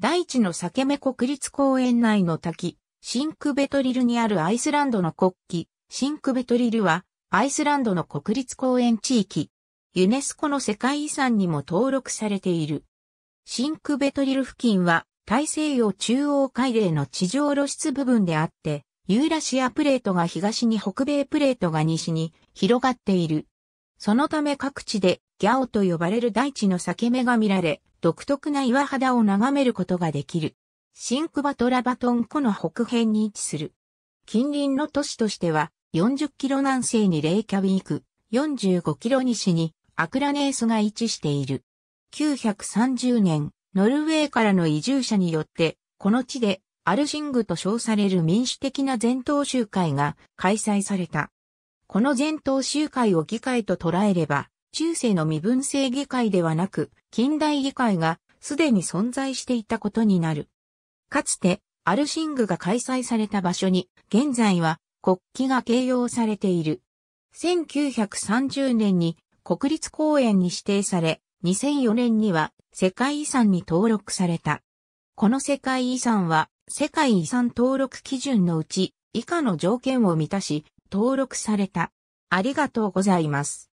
大地の裂け目国立公園内の滝、シンクベトリルにあるアイスランドの国旗、シンクベトリルは、アイスランドの国立公園地域、ユネスコの世界遺産にも登録されている。シンクベトリル付近は、大西洋中央海嶺の地上露出部分であって、ユーラシアプレートが東に北米プレートが西に広がっている。そのため各地でギャオと呼ばれる大地の裂け目が見られ、独特な岩肌を眺めることができる。シンクバトラバトン湖の北辺に位置する。近隣の都市としては、40キロ南西にレイキャビーク、45キロ西にアクラネースが位置している。930年、ノルウェーからの移住者によって、この地でアルシングと称される民主的な全頭集会が開催された。この全頭集会を議会と捉えれば、中世の身分制議会ではなく、近代議会がすでに存在していたことになる。かつて、アルシングが開催された場所に、現在は国旗が掲揚されている。1930年に国立公園に指定され、2004年には世界遺産に登録された。この世界遺産は世界遺産登録基準のうち以下の条件を満たし、登録された。ありがとうございます。